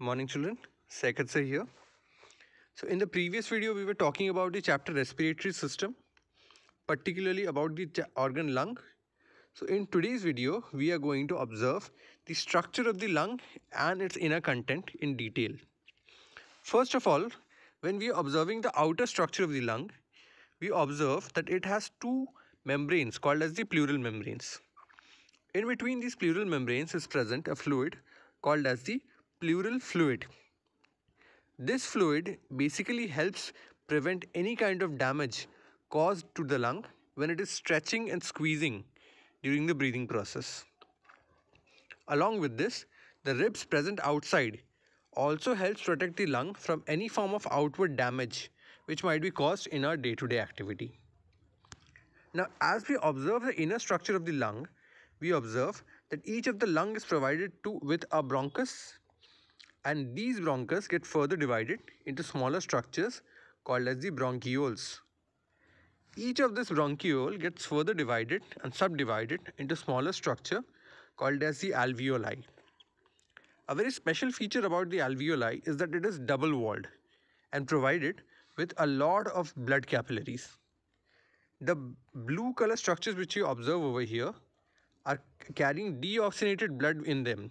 Morning children, Sekhat sir here. So in the previous video we were talking about the chapter respiratory system particularly about the organ lung. So in today's video we are going to observe the structure of the lung and its inner content in detail. First of all when we are observing the outer structure of the lung we observe that it has two membranes called as the pleural membranes. In between these pleural membranes is present a fluid called as the pleural fluid. This fluid basically helps prevent any kind of damage caused to the lung when it is stretching and squeezing during the breathing process. Along with this, the ribs present outside also helps protect the lung from any form of outward damage which might be caused in our day-to-day -day activity. Now, as we observe the inner structure of the lung, we observe that each of the lung is provided to with a bronchus and these bronchus get further divided into smaller structures called as the bronchioles. Each of this bronchiole gets further divided and subdivided into smaller structure called as the alveoli. A very special feature about the alveoli is that it is double walled and provided with a lot of blood capillaries. The blue color structures which you observe over here are carrying deoxygenated blood in them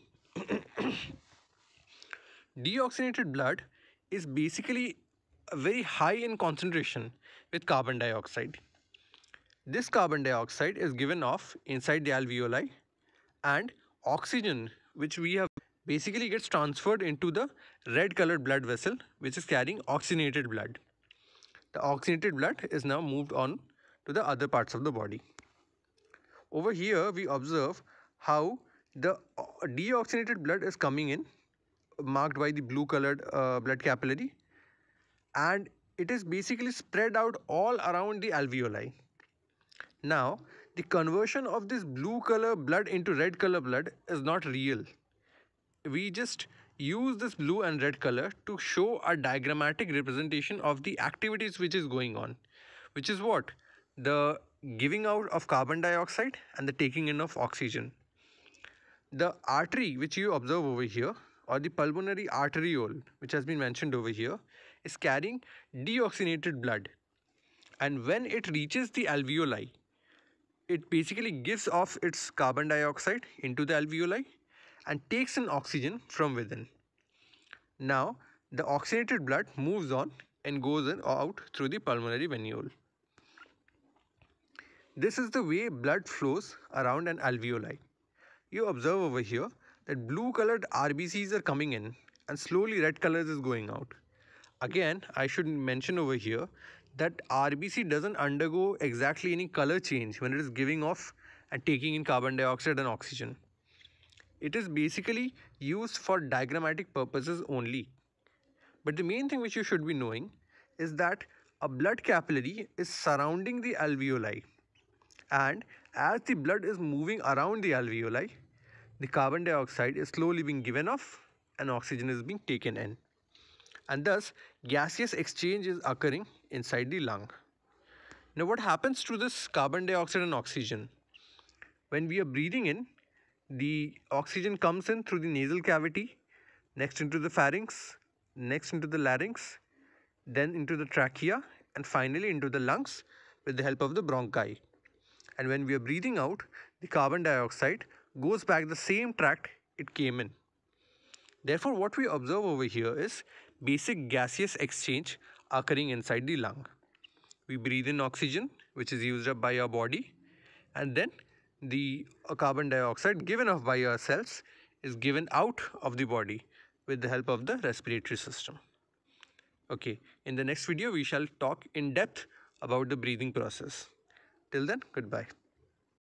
Deoxygenated blood is basically very high in concentration with carbon dioxide. This carbon dioxide is given off inside the alveoli and oxygen which we have basically gets transferred into the red colored blood vessel which is carrying oxygenated blood. The oxygenated blood is now moved on to the other parts of the body. Over here we observe how the deoxygenated blood is coming in marked by the blue colored uh, blood capillary and it is basically spread out all around the alveoli. Now, the conversion of this blue color blood into red color blood is not real. We just use this blue and red color to show a diagrammatic representation of the activities which is going on, which is what? The giving out of carbon dioxide and the taking in of oxygen. The artery which you observe over here or the pulmonary arteriole, which has been mentioned over here, is carrying deoxygenated blood. And when it reaches the alveoli, it basically gives off its carbon dioxide into the alveoli and takes in oxygen from within. Now, the oxygenated blood moves on and goes in or out through the pulmonary venule. This is the way blood flows around an alveoli. You observe over here that blue colored RBCs are coming in and slowly red colors is going out. Again, I should mention over here that RBC doesn't undergo exactly any color change when it is giving off and taking in carbon dioxide and oxygen. It is basically used for diagrammatic purposes only. But the main thing which you should be knowing is that a blood capillary is surrounding the alveoli and as the blood is moving around the alveoli, the carbon dioxide is slowly being given off and oxygen is being taken in. And thus, gaseous exchange is occurring inside the lung. Now, what happens to this carbon dioxide and oxygen? When we are breathing in, the oxygen comes in through the nasal cavity, next into the pharynx, next into the larynx, then into the trachea, and finally into the lungs with the help of the bronchi. And when we are breathing out, the carbon dioxide goes back the same tract it came in. Therefore, what we observe over here is basic gaseous exchange occurring inside the lung. We breathe in oxygen, which is used up by our body, and then the carbon dioxide given off by our cells is given out of the body with the help of the respiratory system. Okay, in the next video, we shall talk in depth about the breathing process. Till then, goodbye.